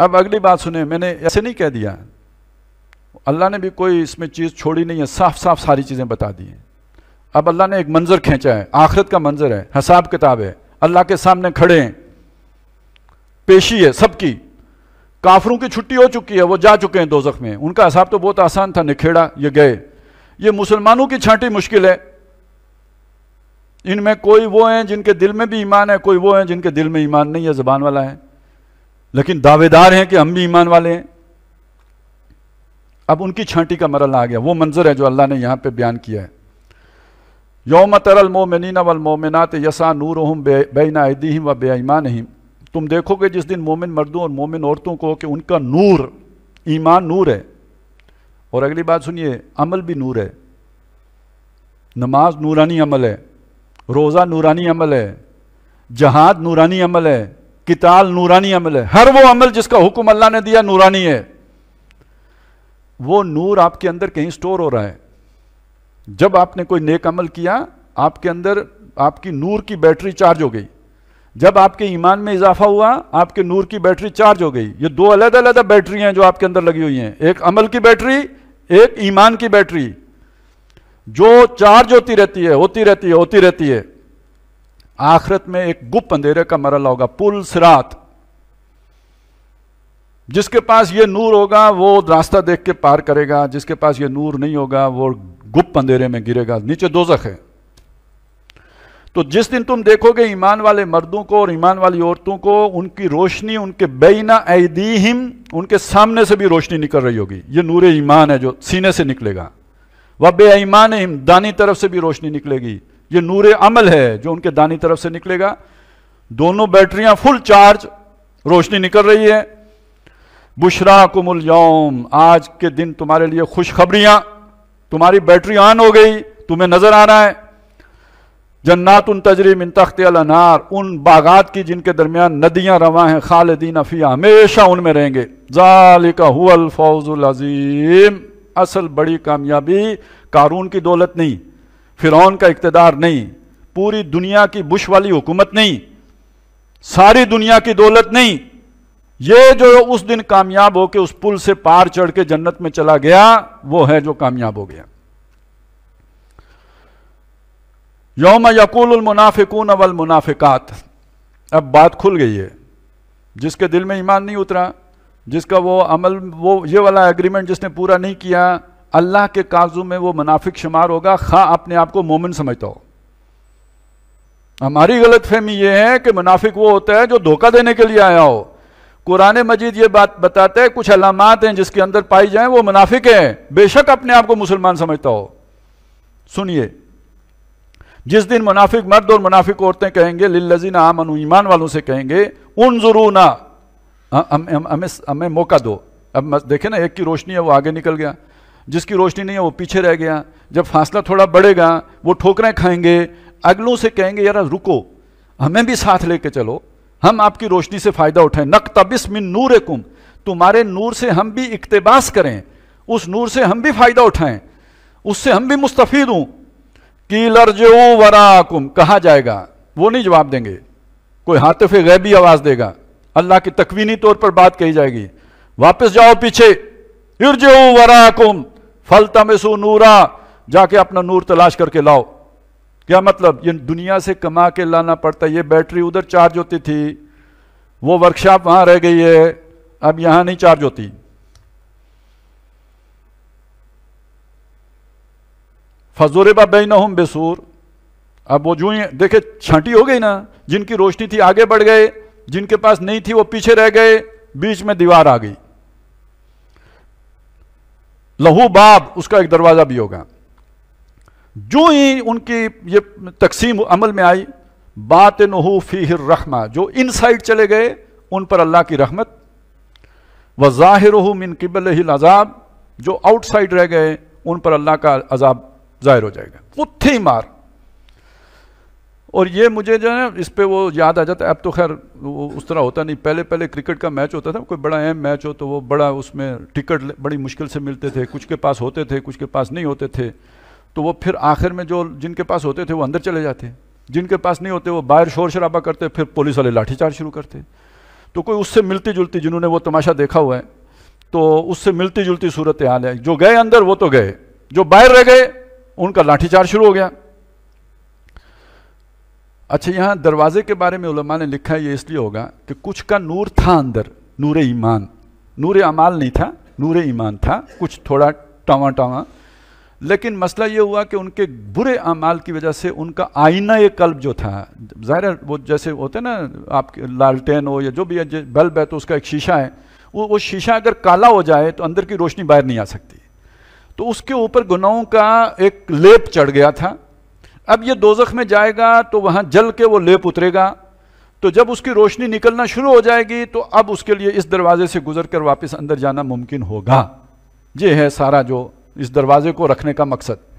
अब अगली बात सुने मैंने ऐसे नहीं कह दिया अल्लाह ने भी कोई इसमें चीज़ छोड़ी नहीं है साफ साफ सारी चीज़ें बता दी हैं अब अल्लाह ने एक मंजर खींचा है आखिरत का मंजर है हिसाब किताब है अल्लाह के सामने खड़े हैं पेशी है सबकी काफरों की छुट्टी हो चुकी है वो जा चुके हैं दोजख में उनका हिसाब तो बहुत आसान था निखेड़ा ये गए ये मुसलमानों की छांटी मुश्किल है इनमें कोई वो हैं जिनके दिल में भी ईमान है कोई वो हैं जिनके दिल में ईमान नहीं है जबान वाला है लेकिन दावेदार हैं कि हम भी ईमान वाले हैं अब उनकी छांटी का मरल आ गया वो मंजर है जो अल्लाह ने यहाँ पे बयान किया है योम तरल मोमिन वल मोमिनात यसा नूर हम बेना अदीम व बेईमान हिम तुम देखोगे जिस दिन मोमिन मर्दों और मोमिन औरतों को कि उनका नूर ईमान नूर है और अगली बात सुनिए अमल भी नूर है नमाज नूरानी अमल है रोज़ा नूरानी अमल है जहाद नूरानी अमल है किताल नूरानी अमल है हर वो अमल जिसका हुक्म अल्लाह ने दिया नूरानी है वो नूर आपके अंदर कहीं स्टोर हो रहा है जब आपने कोई नेक अमल किया आपके अंदर आपकी नूर की बैटरी चार्ज हो गई जब आपके ईमान में इजाफा हुआ आपके नूर की बैटरी चार्ज हो गई ये दो अलग अलग बैटरी हैं जो आपके अंदर लगी हुई हैं एक अमल की बैटरी एक ईमान की बैटरी जो चार्ज होती रहती है होती रहती है होती रहती है आखिरत में एक गुप्त अंधेरे का मरल होगा पुल सिरात जिसके पास ये नूर होगा वो रास्ता देख के पार करेगा जिसके पास ये नूर नहीं होगा वो गुप्त अंधेरे में गिरेगा नीचे दोजख है तो जिस दिन तुम देखोगे ईमान वाले मर्दों को और ईमान वाली औरतों को उनकी रोशनी उनके बेना ऐदीहिम उनके सामने से भी रोशनी निकल रही होगी ये नूर ईमान है जो सीने से निकलेगा वह बेईमान दानी तरफ से भी रोशनी निकलेगी ये नूर अमल है जो उनके दानी तरफ से निकलेगा दोनों बैटरियां फुल चार्ज रोशनी निकल रही है बुशरा कुमल योम आज के दिन तुम्हारे लिए खुशखबरियां तुम्हारी बैटरी ऑन हो गई तुम्हें नजर आ रहा है जन्नात उन तजरीम इन तख्त अनार उन बागात की जिनके दरमियान नदियां रवा हैं खालदीन अफिया हमेशा उनमें रहेंगे जालिका हुल फौजुल अजीम असल बड़ी कामयाबी कारून की दौलत नहीं फिरौन का इकतदार नहीं पूरी दुनिया की बुश वाली हुकूमत नहीं सारी दुनिया की दौलत नहीं ये जो उस दिन कामयाब होकर उस पुल से पार चढ़ के जन्नत में चला गया वो है जो कामयाब हो गया यौम यकूल मुनाफिकून अवल मुनाफिकात अब बात खुल गई है जिसके दिल में ईमान नहीं उतरा जिसका वो अमल वो ये वाला एग्रीमेंट जिसने पूरा नहीं किया अल्लाह के कागजों में वो मुनाफिक शुमार होगा खा अपने आप को मोमिन समझता हो हमारी गलत फहमी यह है कि मुनाफिक वो होता है जो धोखा देने के लिए आया हो कुरान मजीद ये बात बताते हैं कुछ अलामत हैं जिसके अंदर पाई जाए वो मुनाफिक है बेशक अपने आप को मुसलमान समझता हो सुनिए जिस दिन मुनाफिक मर्द और मुनाफिक औरतें कहेंगे लिल्लजीन आमन ईमान वालों से कहेंगे उन जरू हमें हमें मौका दो अब देखे ना एक की रोशनी है वो आगे निकल गया जिसकी रोशनी नहीं है वो पीछे रह गया जब फासला थोड़ा बढ़ेगा वो ठोकरें खाएंगे अगलों से कहेंगे यार रुको हमें भी साथ लेके चलो हम आपकी रोशनी से फ़ायदा उठाएं नक तबिस मिन नूर कुम तुम्हारे नूर से हम भी इकतेबास करें उस नूर से हम भी फ़ायदा उठाएं उससे हम भी मुस्तफीद हूँ कि लर्जो वराकुम कहा जाएगा वो नहीं जवाब देंगे कोई फिर गैबी आवाज़ देगा अल्लाह की तकवीनी तौर पर बात कही जाएगी वापस जाओ पीछे इर्जो वराकुम फल तमसु नूरा जाके अपना नूर तलाश करके लाओ क्या मतलब ये दुनिया से कमा के लाना पड़ता है ये बैटरी उधर चार्ज होती थी वो वर्कशॉप वहां रह गई है अब यहां नहीं चार्ज होती फजोरेबा बेन हम बेसूर अब वो जू देखे छंटी हो गई ना जिनकी रोशनी थी आगे बढ़ गए जिनके पास नहीं थी वो पीछे रह गए बीच में दीवार आ गई लहू बाब उसका एक दरवाज़ा भी होगा जो ही उनकी ये तकसीम अमल में आई बात नहू फ़ीर रहमा जो इन साइड चले गए उन पर अल्लाह की रहमत व ज़ाहिर मिन किबल अजाब जो आउटसाइड रह गए उन पर अल्लाह का अजाब ज़ाहिर हो जाएगा उत्थे मार और ये मुझे जो है इस पर वो याद आ जाता है अब तो खैर वो उस तरह होता नहीं पहले पहले क्रिकेट का मैच होता था कोई बड़ा अहम मैच हो तो वो बड़ा उसमें टिकट बड़ी मुश्किल से मिलते थे कुछ के पास होते थे कुछ के पास नहीं होते थे तो वो फिर आखिर में जो जिनके पास होते थे वो अंदर चले जाते जिनके पास नहीं होते वो बाहर शोर शराबा करते फिर पुलिस वाले लाठीचार्ज शुरू करते तो कोई उससे मिलती जुलती जिन्होंने वो तमाशा देखा हुआ है तो उससे मिलती जुलती सूरत हाल है जो गए अंदर वो तो गए जो बाहर रह गए उनका लाठीचार्ज शुरू हो गया अच्छा यहाँ दरवाजे के बारे में उलमा ने लिखा है ये इसलिए होगा कि कुछ का नूर था अंदर नूर ईमान नूर अमाल नहीं था नूर ईमान था कुछ थोड़ा टवा टवा लेकिन मसला ये हुआ कि उनके बुरे अमाल की वजह से उनका आईना ये कल्ब जो था ज़ाहिर वो जैसे होते ना आपके लालटेन हो या जो भी बल्ब है तो उसका एक शीशा है वो वो शीशा अगर काला हो जाए तो अंदर की रोशनी बाहर नहीं आ सकती तो उसके ऊपर गुनाहों का एक लेप चढ़ गया था अब ये दोजख में जाएगा तो वहाँ जल के वो लेप उतरेगा तो जब उसकी रोशनी निकलना शुरू हो जाएगी तो अब उसके लिए इस दरवाजे से गुजर कर वापस अंदर जाना मुमकिन होगा ये है सारा जो इस दरवाजे को रखने का मकसद